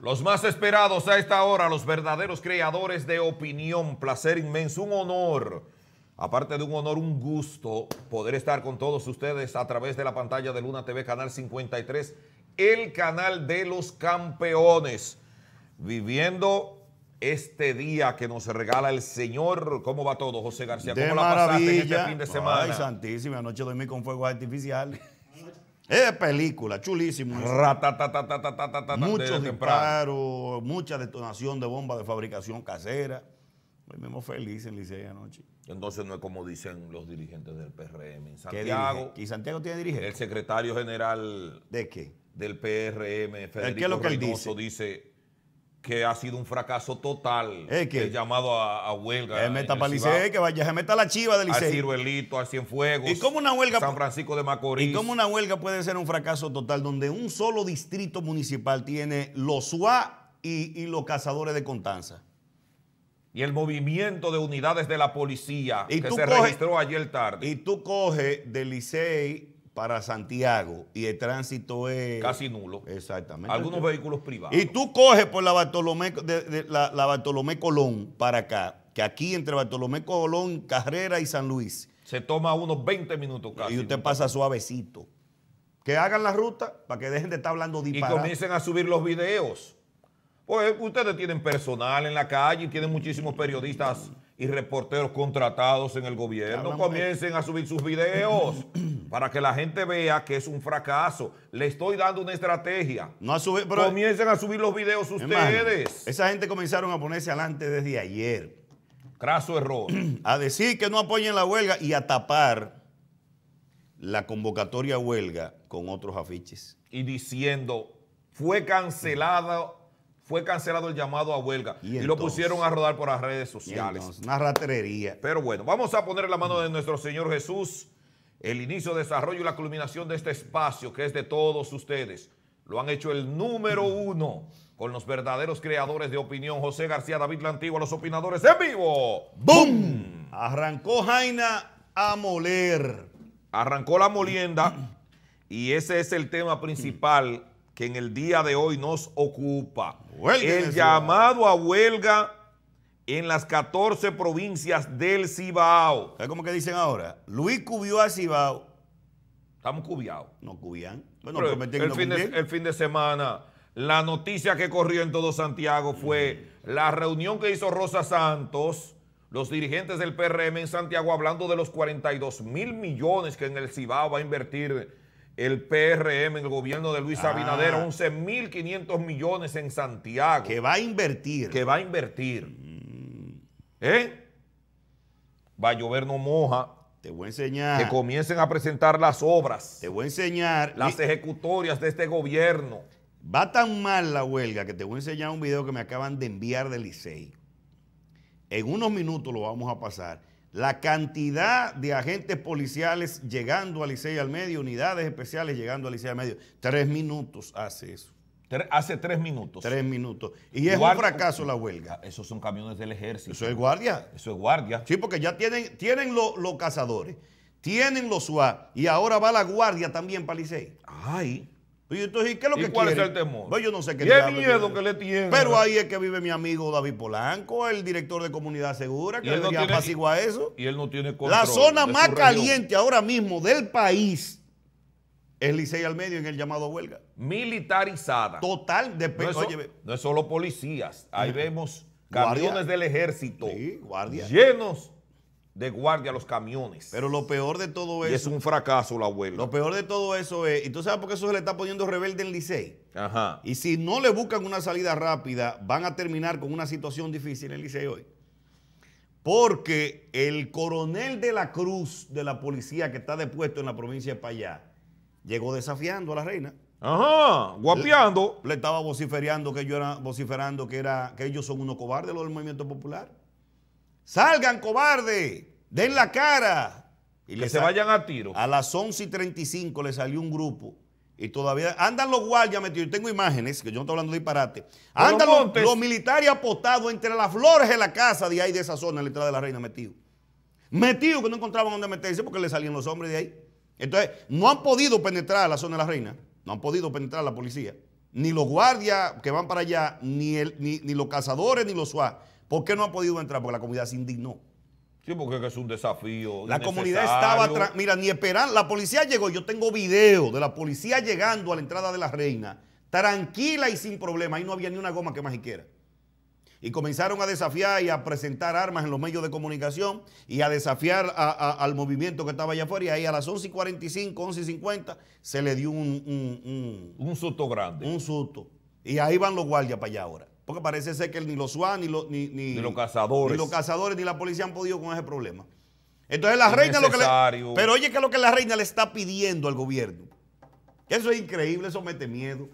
Los más esperados a esta hora, los verdaderos creadores de opinión, placer inmenso, un honor, aparte de un honor, un gusto poder estar con todos ustedes a través de la pantalla de Luna TV, Canal 53, el canal de los campeones, viviendo este día que nos regala el Señor. ¿Cómo va todo, José García? ¿Cómo de la este maravilla. pasaste este fin de semana? Ay, santísima, anoche dormí con fuegos artificiales. Es película, chulísimo. Muchos disparos, mucha detonación de bombas de fabricación casera. mismo feliz en Licey anoche. Entonces no es como dicen los dirigentes del PRM. ¿Y Santiago tiene dirigente? El secretario general... ¿De qué? Del PRM, Federico ¿Qué es lo que él dice que ha sido un fracaso total. ¿Es que? El llamado a, huelga. que meta para que vaya, se meta la chiva del Licey. Al Ciruelito, al Cienfuegos. ¿Y cómo una huelga? San Francisco de Macorís. ¿Y como una huelga puede ser un fracaso total donde un solo distrito municipal tiene los UA y, los cazadores de Contanza? Y el movimiento de unidades de la policía que se registró ayer tarde. Y tú coges del Licey para Santiago y el tránsito es... Casi nulo. Exactamente. Algunos vehículos privados. Y tú coges por la Bartolomé, la, Bartolomé Colón para acá, que aquí entre Bartolomé Colón, Carrera y San Luis. Se toma unos 20 minutos casi. Y usted pasa suavecito. Que hagan la ruta para que dejen de estar hablando disparado. Y comiencen a subir los videos. Pues ustedes tienen personal en la calle, y tienen muchísimos periodistas y reporteros contratados en el gobierno comiencen a subir sus videos para que la gente vea que es un fracaso. Le estoy dando una estrategia. No comiencen a subir los videos ustedes. esa gente comenzaron a ponerse adelante desde ayer. Craso error. A decir que no apoyen la huelga y a tapar la convocatoria huelga con otros afiches. Y diciendo, fue cancelada fue cancelado el llamado a huelga y, lo pusieron a rodar por las redes sociales. una ratrería. Pero bueno, vamos a poner en la mano de nuestro Señor Jesús el inicio, desarrollo y la culminación de este espacio que es de todos ustedes. Lo han hecho el número uno con los verdaderos creadores de opinión, José García, David Lantigua, los opinadores en vivo. ¡Bum! Arrancó Jaina a moler. Arrancó la molienda y ese es el tema principal que en el día de hoy nos ocupa. el llamado a huelga en las 14 provincias del Cibao. ¿Sabes cómo que dicen ahora? Luis cubió a Cibao. Estamos cubiados. No cubían. Bueno, el, fin de, el fin de semana, la noticia que corrió en todo Santiago fue mm. la reunión que hizo Rosa Santos, los dirigentes del PRM en Santiago, hablando de los 42 mil millones que en el Cibao va a invertir el PRM, el gobierno de Luis ah, Abinader, 11.500 millones en Santiago. Que va a invertir. Que va a invertir. Mm. ¿Eh? Va a llover, no moja. Te voy a enseñar. Que comiencen a presentar las obras. Te voy a enseñar. Las ejecutorias de este gobierno. Va tan mal la huelga que te voy a enseñar un video que me acaban de enviar del ICEI. En unos minutos lo vamos a pasar la cantidad de agentes policiales llegando a Licey al medio, unidades especiales llegando a Licey al medio. Tres minutos hace eso. Hace tres minutos. Tres minutos. Y es un fracaso la huelga. Ah, esos son camiones del ejército. Eso es guardia. Eso es guardia. Sí, porque ya tienen, tienen los cazadores, tienen los sua y ahora va la guardia también para Licey. Ay. Y ¿qué es ¿Cuál el temor? yo no sé qué miedo que le tiene. Pero ahí es que vive mi amigo David Polanco, el director de Comunidad Segura, que le no eso. Y él no tiene control La zona más caliente ahora mismo del país es Licey al medio en el llamado huelga. Militarizada. Total. De no, no es solo policías. Ahí vemos camiones del ejército sí, guardias llenos de guardia a los camiones. Pero lo peor de todo es... Y es un fracaso la abuela. Lo peor de todo eso es. ¿Y tú sabes por qué eso se le está poniendo rebelde en Licey? Ajá. Y si no le buscan una salida rápida, van a terminar con una situación difícil en el Licey hoy. Porque el coronel de la cruz de la policía que está depuesto en la provincia de Payá llegó desafiando a la reina. Ajá, guapeando. Le, estaba vociferando que yo era, vociferando que era, que ellos son unos cobardes los del movimiento popular. Salgan, cobarde, den la cara. Y que se vayan a tiro. A las 11 y 35 le salió un grupo y todavía andan los guardias metidos. Yo tengo imágenes, que yo no estoy hablando de disparate. Andan los, militares apostados entre las flores de la casa de ahí, de esa zona, en la entrada de la reina, metidos. Metidos que no encontraban dónde meterse porque le salían los hombres de ahí. Entonces, no han podido penetrar a la zona de la reina. No han podido penetrar a la policía. Ni los guardias que van para allá, ni, ni, los cazadores, ni los SWAT. ¿Por qué no ha podido entrar? Porque la comunidad se indignó. Sí, porque es un desafío. La comunidad estaba. Mira, ni esperando. La policía llegó. Yo tengo video de la policía llegando a la entrada de la reina, tranquila y sin problema. Ahí no había ni una goma que más quiera. Y comenzaron a desafiar y a presentar armas en los medios de comunicación y a desafiar al movimiento que estaba allá afuera. Y ahí a las 11 y 45, 11 y 50, se le dio un, un, un, susto grande. Un susto. Y ahí van los guardias para allá ahora. Porque parece ser que ni los SWAT, ni, los cazadores. Ni los cazadores, ni la policía han podido con ese problema. Entonces la reina lo que le, Pero oye, que es lo que la reina le está pidiendo al gobierno. Eso es increíble, eso mete miedo.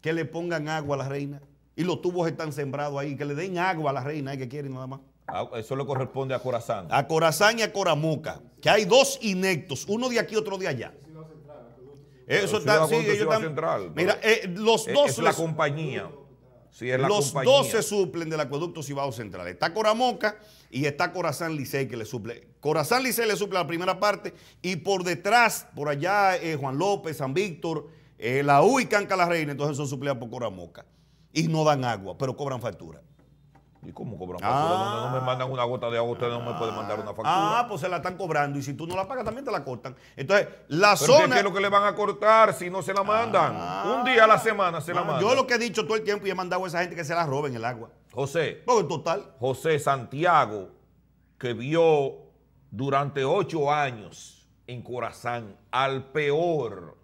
Que le pongan agua a la reina. Y los tubos están sembrados ahí. Que le den agua a la reina, que quieren nada más. Ah, eso le corresponde a Corazán. A Corazán y a Coramuca. Que hay dos inectos, uno de aquí, otro de allá. Eso está, sí, ellos Mira, eh, los dos. Es la compañía los dos se suplen del acueducto Cibao Central. Está Coramoca y está Corazán Licey que le suple. Corazán Licey le suple la primera parte y por detrás, por allá, eh, Juan López, San Víctor, eh, la U y Canca la Reina, entonces son suplidas por Coramoca. Y no dan agua, pero cobran factura. ¿Y cómo cobran ah, no, me ah. mandan una gota de agua, usted no me puede mandar una factura. Ah, pues se la están cobrando y si tú no la pagas también te la cortan. Entonces, la ¿Pero zona... ¿Qué es lo que le van a cortar si no se la mandan? Ah. Un día a la semana se la mandan. Yo lo que he dicho todo el tiempo y he mandado a esa gente que se la roben el agua. José. Porque en total. José Santiago, que vio durante ocho años en Corazán al peor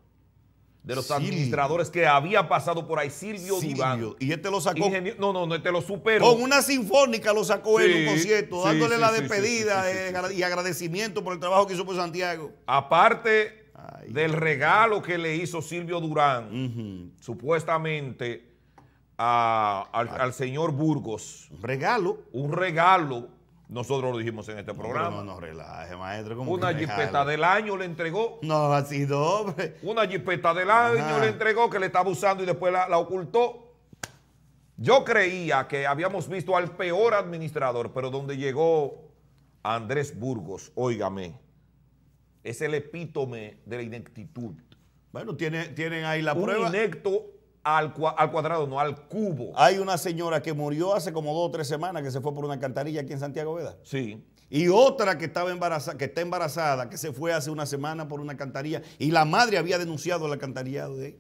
de los administradores que había pasado por ahí, Silvio, Silvio. Durán. Y este lo sacó. no, no, no, este lo superó. Con una sinfónica lo sacó él un concierto, dándole la despedida y agradecimiento por el trabajo que hizo por Santiago. Aparte del regalo que le hizo Silvio Durán, supuestamente al, al, señor Burgos. Un regalo. Un regalo nosotros lo dijimos en este programa. No, no, no relaje, maestro. una jipeta del año le entregó. No, así doble. Una jipeta del año le entregó que le estaba usando y después la, ocultó. Yo creía que habíamos visto al peor administrador, pero donde llegó Andrés Burgos, óigame, es el epítome de la ineptitud. Bueno, tienen ahí la prueba. Un inecto al, cuadrado, no al cubo. Hay una señora que murió hace como dos o tres semanas que se fue por una cantarilla aquí en Santiago Veda. Sí. Y otra que estaba embarazada, que está embarazada, que se fue hace una semana por una cantarilla y la madre había denunciado la cantarilla de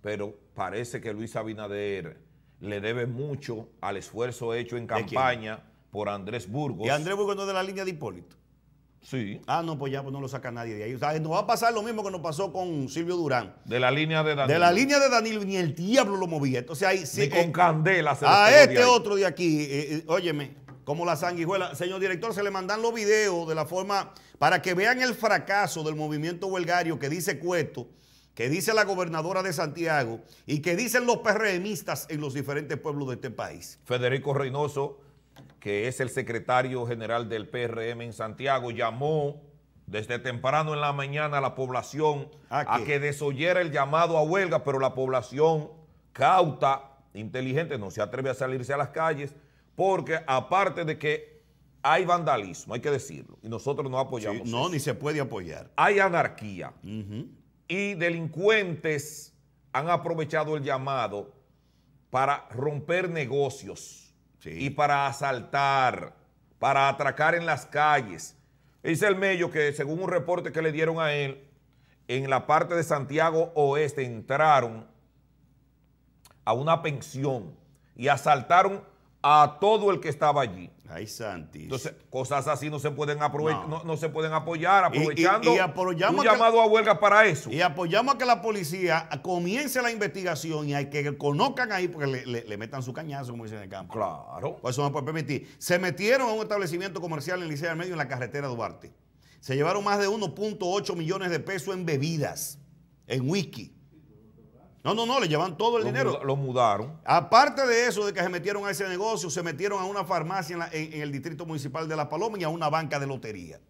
Pero parece que Luis Abinader le debe mucho al esfuerzo hecho en campaña por Andrés Burgos. Y Andrés Burgos no es de la línea de Hipólito. Sí. Ah, no, pues ya pues no lo saca nadie de ahí. O sea, nos va a pasar lo mismo que nos pasó con Silvio Durán. De la línea de Danilo. De la línea de Danilo, ni el diablo lo movía. Entonces ahí sí. Ni eh, con candela se A este otro de aquí, eh, eh, óyeme, como la sanguijuela. Señor director, se le mandan los videos de la forma para que vean el fracaso del movimiento huelgario que dice Cueto, que dice la gobernadora de Santiago y que dicen los PRMistas en los diferentes pueblos de este país. Federico Reynoso que es el secretario general del PRM en Santiago, llamó desde temprano en la mañana a la población a, que desoyera el llamado a huelga, pero la población cauta, inteligente, no se atreve a salirse a las calles, porque aparte de que hay vandalismo, hay que decirlo, y nosotros no apoyamos. no, ni se puede apoyar. Hay anarquía. Y delincuentes han aprovechado el llamado para romper negocios y para asaltar, para atracar en las calles. Dice el medio que según un reporte que le dieron a él, en la parte de Santiago Oeste entraron a una pensión y asaltaron a todo el que estaba allí. Ay, Santi. Entonces, cosas así no se pueden no. se pueden apoyar, aprovechando y, un llamado a huelga para eso. Y apoyamos a que la policía comience la investigación y hay que conozcan ahí, porque le, metan su cañazo, como dicen en el campo. Claro. Pues eso no puede permitir. Se metieron a un establecimiento comercial en liceo del Medio, en la carretera Duarte. Se llevaron más de 1.8 millones de pesos en bebidas, en whisky. No, no, no, le llevan todo el dinero. lo mudaron. Aparte de eso, de que se metieron a ese negocio, se metieron a una farmacia en, el distrito municipal de La Paloma y a una banca de lotería.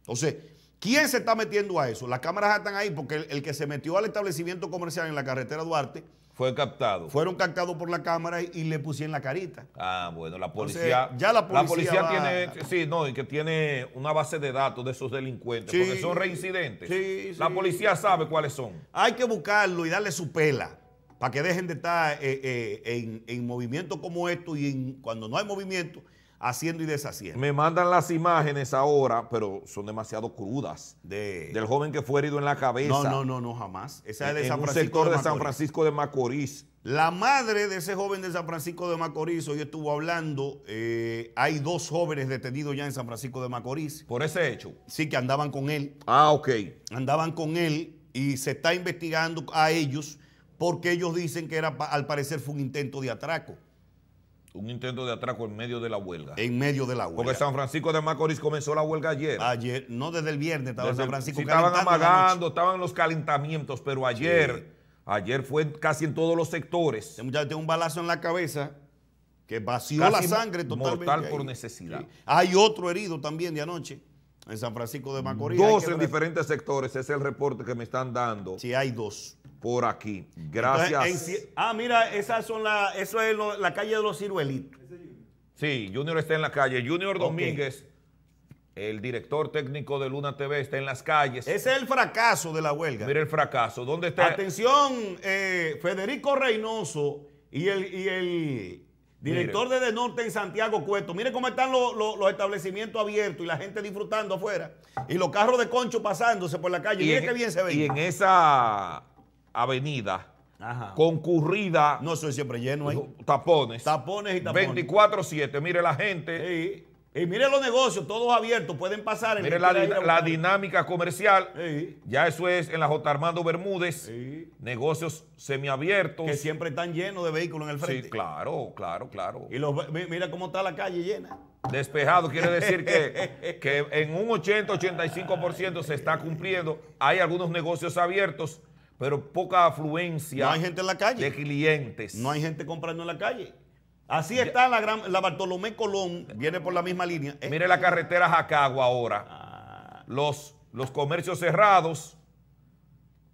Entonces, ¿Quién se está metiendo a eso? Las cámaras están ahí porque el, que se metió al establecimiento comercial en la carretera Duarte, fue captado. Fueron captados por la cámara y, le pusieron la carita. Ah, bueno, la policía. ya la policía. La policía tiene. Sí, no, y que tiene una base de datos de esos delincuentes, porque son reincidentes. Sí, sí, la policía sabe cuáles son. Hay que buscarlo y darle su pela para que dejen de estar eh, eh, en, en, movimiento como esto y en, cuando no hay movimiento haciendo y deshaciendo. Me mandan las imágenes ahora, pero son demasiado crudas. Del joven que fue herido en la cabeza. No, no, no, no jamás. Esa es de San Francisco. sector de, San Francisco de Macorís. La madre de ese joven de San Francisco de Macorís, hoy estuvo hablando, eh, hay dos jóvenes detenidos ya en San Francisco de Macorís. ¿Por ese hecho? Sí, que andaban con él. Ah, ok. Andaban con él y se está investigando a ellos porque ellos dicen que era, al parecer fue un intento de atraco. Un intento de atraco en medio de la huelga. En medio de la huelga. Porque San Francisco de Macorís comenzó la huelga ayer. Ayer, no desde el viernes, estaba San Francisco. Si estaban amagando, estaban los calentamientos, pero ayer, ayer fue casi en todos los sectores. Este muchacho tiene un balazo en la cabeza que vació la sangre totalmente. Mortal por necesidad. Hay otro herido también de anoche en San Francisco de Macorís. Dos en diferentes sectores, ese es el reporte que me están dando. Sí, hay dos por aquí. Gracias. ah, mira, esas son la, eso es la calle de los ciruelitos. Sí, Junior está en la calle. Junior Domínguez, el director técnico de Luna TV, está en las calles. Ese es el fracaso de la huelga. Mira el fracaso. ¿Dónde está? Atención, eh, Federico Reynoso y el, director de De Norte en Santiago Cueto. Mire cómo están los, establecimientos abiertos y la gente disfrutando afuera. Y los carros de concho pasándose por la calle. Mire qué bien se ve. Y en esa Avenida concurrida. No, soy siempre lleno ahí. Tapones. Tapones y tapones. 24-7. Mire la gente. Y mire los negocios, todos abiertos, pueden pasar. En la, la dinámica comercial. Ya eso es en la J. Armando Bermúdez. Negocios semiabiertos. Que siempre están llenos de vehículos en el frente. Sí, claro, claro, claro. Y mira cómo está la calle llena. Despejado quiere decir que, que en un 80-85% se está cumpliendo. Hay algunos negocios abiertos pero poca afluencia. hay gente en la calle. De clientes. No hay gente comprando en la calle. Así está la, la Bartolomé Colón, viene por la misma línea. Eh. Mire la carretera Jacago ahora. Ah. Los, los comercios cerrados,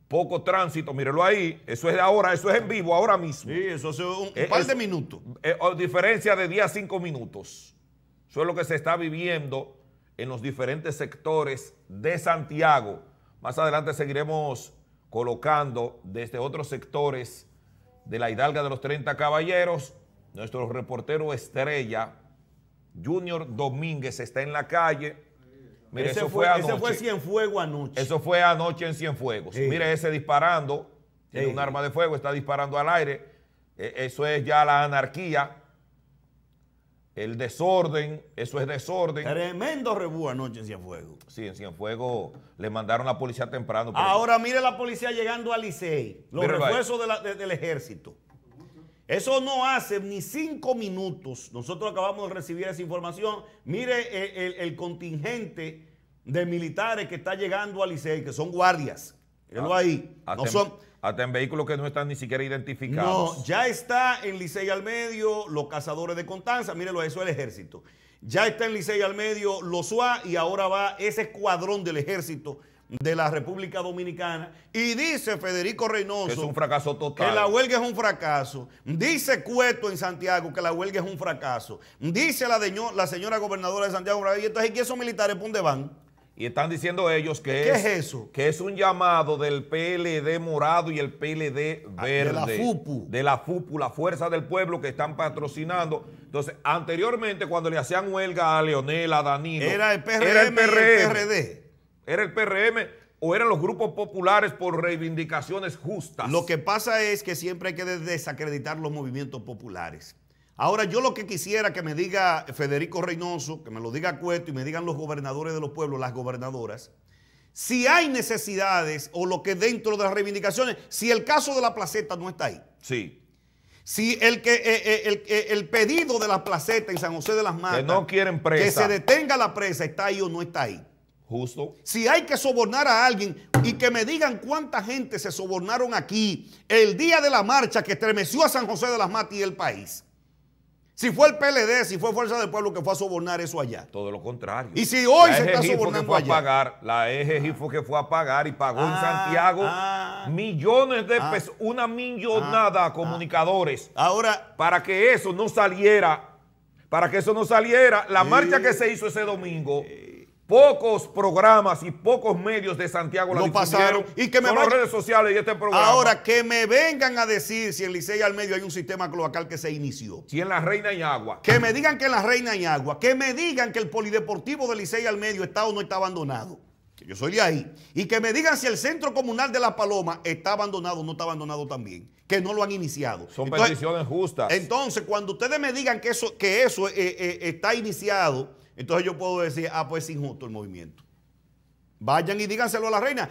poco tránsito, mírelo ahí. Eso es ahora, eso es en vivo, ahora mismo. Sí, eso hace un, eh, par de minutos. Eh, oh, diferencia de 10 a 5 minutos. Eso es lo que se está viviendo en los diferentes sectores de Santiago. Más adelante seguiremos colocando desde otros sectores de la Hidalga de los 30 Caballeros. Nuestro reportero estrella, Junior Domínguez, está en la calle. eso fue, anoche. fue Cienfuegos anoche. Eso fue anoche en Cienfuegos. Mire, ese disparando, tiene un arma de fuego, está disparando al aire. E, eso es ya la anarquía el desorden, eso es desorden. Tremendo rebú anoche en Cienfuegos. Sí, en Cienfuegos le mandaron la policía temprano. Ahora mire la policía llegando a Licey, los refuerzos del ejército. Eso no hace ni cinco minutos. Nosotros acabamos de recibir esa información. Mire eh, el, contingente de militares que está llegando a Licey, que son guardias. Ah, ahí. No son, hasta en vehículos que no están ni siquiera identificados. No, ya está en Licey al medio los cazadores de Constanza, mírenlo, eso es el ejército. Ya está en Licey al medio los SUA y ahora va ese escuadrón del ejército de la República Dominicana. Y dice Federico Reynoso. Que es un fracaso total. la huelga es un fracaso. Dice Cueto en Santiago que la huelga es un fracaso. Dice la, señora gobernadora de Santiago. Y entonces, aquí esos militares, ¿por dónde van? Y están diciendo ellos que, es, que es un llamado del PLD morado y el PLD verde. Ah, de la FUPU. De la FUPU, la Fuerza del Pueblo, que están patrocinando. Entonces, anteriormente, cuando le hacían huelga a Leonel, a Danilo. Era el PRM, era el, PRM, el PRD. Era el PRM o eran los grupos populares por reivindicaciones justas. Lo que pasa es que siempre hay que desacreditar los movimientos populares. Ahora yo lo que quisiera que me diga Federico Reynoso, que me lo diga Cueto y me digan los gobernadores de los pueblos, las gobernadoras, si hay necesidades o lo que dentro de las reivindicaciones, si el caso de la placeta no está ahí. Sí. Si el, que, eh, eh, el, pedido de la placeta en San José de las Matas. Que no quieren presa. Que se detenga la presa, está ahí o no está ahí. Justo. Si hay que sobornar a alguien y que me digan cuánta gente se sobornaron aquí el día de la marcha que estremeció a San José de las Matas y el país si fue el PLD, si fue Fuerza del Pueblo que fue a sobornar eso allá. Todo lo contrario. Y si hoy se está sobornando fue allá. A pagar, la EGIFO fue que fue a pagar y pagó en ah, Santiago ah. millones de ah. pesos, una millonada a comunicadores. Ahora. Para que eso no saliera, para que eso no saliera, la marcha que se hizo ese domingo. Eh. Pocos programas y pocos medios de Santiago lo no pasaron y que me redes sociales y este programa. Ahora que me vengan a decir si en Licey al medio hay un sistema cloacal que se inició. Si en la Reina hay agua. Que me digan que en la Reina hay agua, que me digan que el polideportivo de Licey al medio está o no está abandonado. Que yo soy de ahí. Y que me digan si el centro comunal de La Paloma está abandonado o no está abandonado también. Que no lo han iniciado. Son peticiones justas. Entonces, cuando ustedes me digan que eso, que eso eh, eh, está iniciado entonces yo puedo decir, ah, pues es injusto el movimiento. Vayan y díganselo a la reina.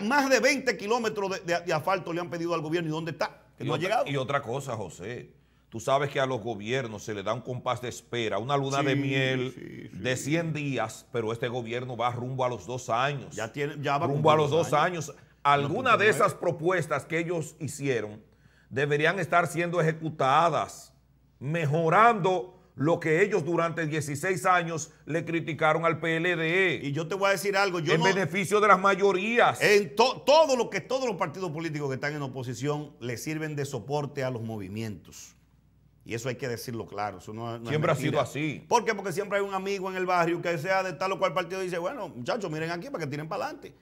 Más de 20 kilómetros de, asfalto le han pedido al gobierno y dónde está, que no ha llegado. Y otra cosa, José, tú sabes que a los gobiernos se le da un compás de espera, una luna de miel de 100 días, pero este gobierno va rumbo a los dos años. Ya tiene, ya va rumbo a los dos años. Algunas de esas propuestas que ellos hicieron deberían estar siendo ejecutadas, mejorando lo que ellos durante 16 años le criticaron al PLDE. Y yo te voy a decir algo. Yo en beneficio de las mayorías. En todo lo que todos los partidos políticos que están en oposición le sirven de soporte a los movimientos. Y eso hay que decirlo claro. siempre ha sido así. ¿Por qué? Porque siempre hay un amigo en el barrio que sea de tal o cual partido y dice, bueno, muchachos, miren aquí para que tiren para adelante.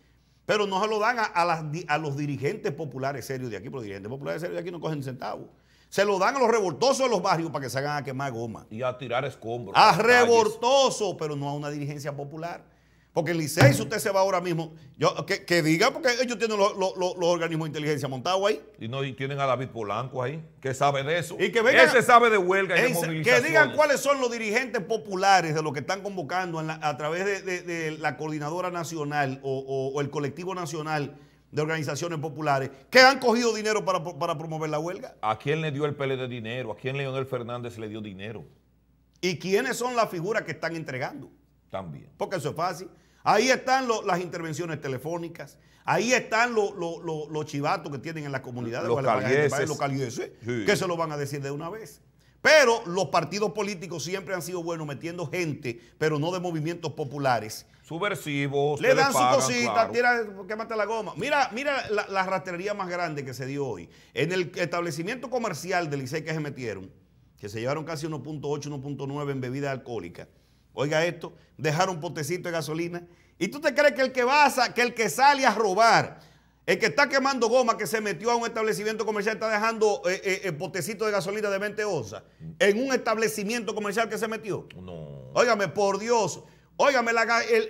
Pero no se lo dan a, a los dirigentes populares serios de aquí, porque los dirigentes populares serios de aquí no cogen centavos se lo dan a los revoltosos de los barrios para que se hagan a quemar goma. Y a tirar escombros. A revoltosos, pero no a una dirigencia popular. Porque el Licey, usted se va ahora mismo, yo, que, que diga, porque ellos tienen los, organismos de inteligencia montados ahí. Y no y tienen a David Polanco ahí, que sabe de eso. Y que Ese sabe de huelga y de Que digan cuáles son los dirigentes populares de los que están convocando a través de, la coordinadora nacional o el colectivo nacional de organizaciones populares que han cogido dinero para, promover la huelga. ¿A quién le dio el de dinero? ¿A quién Leonel Fernández le dio dinero? ¿Y quiénes son las figuras que están entregando? También. Porque eso es fácil. Ahí están las intervenciones telefónicas. Ahí están los chivatos que tienen en la comunidad. Este que se lo van a decir de una vez. Pero los partidos políticos siempre han sido buenos metiendo gente, pero no de movimientos populares. Subversivos. Le dan su cosita, la goma. Mira, mira la, rastrería más grande que se dio hoy. En el establecimiento comercial del ICE que se metieron, que se llevaron casi 1.8, 1.9 en bebida alcohólica. Oiga esto, dejaron un potecito de gasolina. ¿Y tú te crees que el que, va que el que sale a robar el que está quemando goma que se metió a un establecimiento comercial está dejando eh, eh, eh de gasolina de 20 onzas en un establecimiento comercial que se metió. No. Óigame, por Dios. Óigame,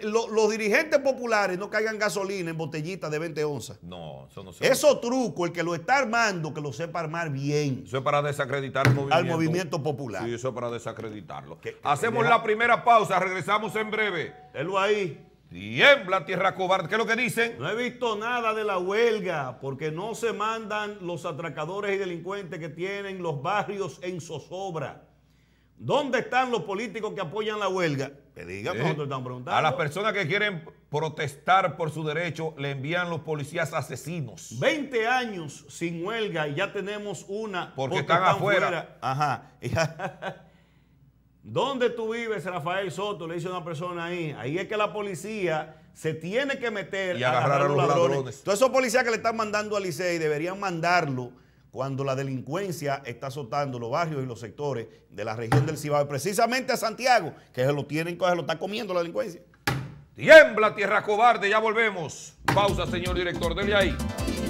los dirigentes populares no caigan gasolina en botellitas de 20 onzas. No, eso no se Eso truco, el que lo está armando, que lo sepa armar bien. Eso es para desacreditar al movimiento popular. Sí, eso es para desacreditarlo. Hacemos la primera pausa, regresamos en breve. lo ahí. Tiembla tierra cobarde. ¿Qué es lo que dicen? No he visto nada de la huelga porque no se mandan los atracadores y delincuentes que tienen los barrios en zozobra. ¿Dónde están los políticos que apoyan la huelga? A las personas que quieren protestar por su derecho le envían los policías asesinos. 20 años sin huelga y ya tenemos una. Porque, están, afuera. Ajá. ¿Dónde tú vives, Rafael Soto? Le dice una persona ahí. Ahí es que la policía se tiene que meter y a agarrar, a los ladrones. Todos esos policías que le están mandando a Licey deberían mandarlo cuando la delincuencia está azotando los barrios y los sectores de la región del Cibao, precisamente a Santiago, que se lo tienen, que se lo está comiendo la delincuencia. Tiembla, tierra cobarde, ya volvemos. Pausa, señor director, Denle ahí.